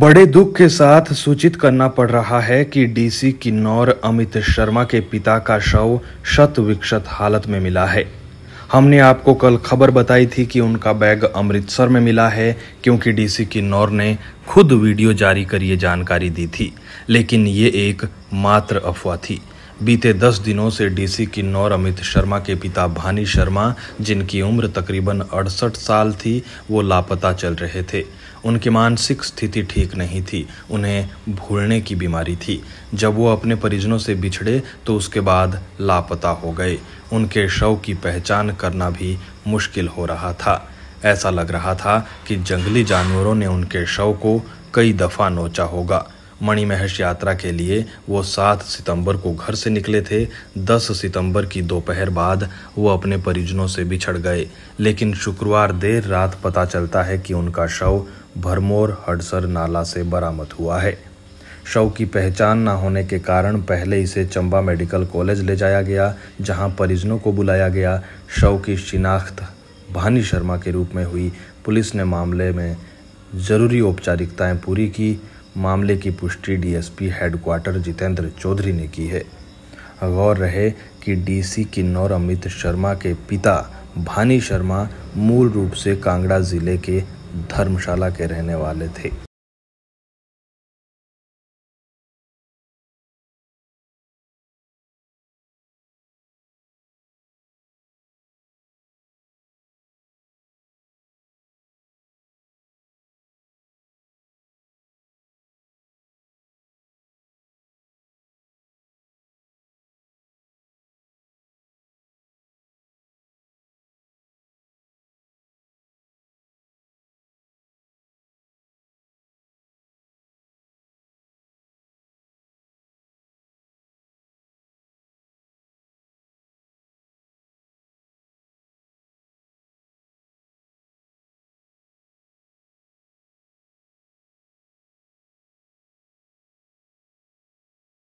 बड़े दुख के साथ सूचित करना पड़ रहा है कि डीसी किन्नौर अमित शर्मा के पिता का शव शत विक्षत हालत में मिला है हमने आपको कल खबर बताई थी कि उनका बैग अमृतसर में मिला है क्योंकि डीसी किन्नौर ने खुद वीडियो जारी कर ये जानकारी दी थी लेकिन ये एक मात्र अफवाह थी बीते दस दिनों से डीसी किन्नौर अमित शर्मा के पिता भानी शर्मा जिनकी उम्र तकरीबन अड़सठ साल थी वो लापता चल रहे थे उनकी मानसिक स्थिति ठीक नहीं थी उन्हें भूलने की बीमारी थी जब वो अपने परिजनों से बिछड़े तो उसके बाद लापता हो गए उनके शव की पहचान करना भी मुश्किल हो रहा था ऐसा लग रहा था कि जंगली जानवरों ने उनके शव को कई दफ़ा नोचा होगा मणि यात्रा के लिए वो सात सितंबर को घर से निकले थे दस सितंबर की दोपहर बाद वो अपने परिजनों से बिछड़ गए लेकिन शुक्रवार देर रात पता चलता है कि उनका शव भरमोर हडसर नाला से बरामद हुआ है शव की पहचान न होने के कारण पहले इसे चंबा मेडिकल कॉलेज ले जाया गया जहां परिजनों को बुलाया गया शव की शिनाख्त भानी शर्मा के रूप में हुई पुलिस ने मामले में ज़रूरी औपचारिकताएं पूरी की मामले की पुष्टि डीएसपी हेडक्वार्टर जितेंद्र चौधरी ने की है गौर रहे कि डीसी किन्नौर अमित शर्मा के पिता भानी शर्मा मूल रूप से कांगड़ा जिले के धर्मशाला के रहने वाले थे